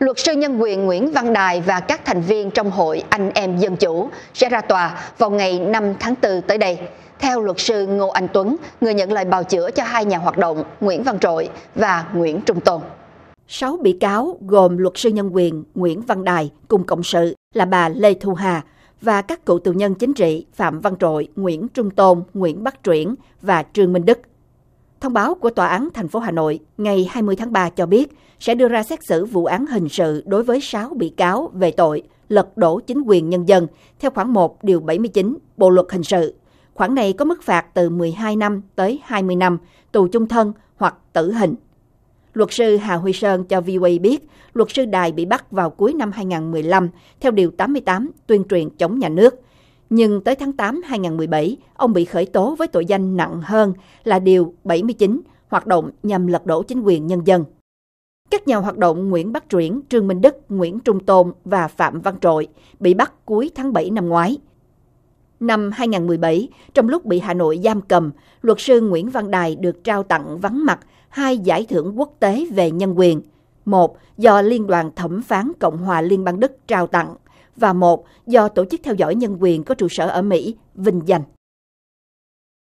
Luật sư nhân quyền Nguyễn Văn Đài và các thành viên trong hội Anh em Dân Chủ sẽ ra tòa vào ngày 5 tháng 4 tới đây. Theo luật sư Ngô Anh Tuấn, người nhận lời bào chữa cho hai nhà hoạt động Nguyễn Văn Trội và Nguyễn Trung Tôn. Sáu bị cáo gồm luật sư nhân quyền Nguyễn Văn Đài cùng cộng sự là bà Lê Thu Hà và các cựu tù nhân chính trị Phạm Văn Trội, Nguyễn Trung Tôn, Nguyễn Bắc Truyển và Trương Minh Đức Thông báo của Tòa án thành phố Hà Nội ngày 20 tháng 3 cho biết sẽ đưa ra xét xử vụ án hình sự đối với 6 bị cáo về tội lật đổ chính quyền nhân dân theo khoản 1 điều 79 Bộ luật hình sự. Khoản này có mức phạt từ 12 năm tới 20 năm, tù chung thân hoặc tử hình. Luật sư Hà Huy Sơn cho VOA biết, luật sư Đài bị bắt vào cuối năm 2015 theo điều 88 tuyên truyền chống nhà nước nhưng tới tháng 8 2017, ông bị khởi tố với tội danh nặng hơn là Điều 79, hoạt động nhằm lật đổ chính quyền nhân dân. Các nhà hoạt động Nguyễn Bắc Truyển, Trương Minh Đức, Nguyễn Trung Tôn và Phạm Văn Trội bị bắt cuối tháng 7 năm ngoái. Năm 2017, trong lúc bị Hà Nội giam cầm, luật sư Nguyễn Văn Đài được trao tặng vắng mặt hai giải thưởng quốc tế về nhân quyền. Một do Liên đoàn Thẩm phán Cộng hòa Liên bang Đức trao tặng – và một do Tổ chức Theo dõi Nhân quyền có trụ sở ở Mỹ vinh danh.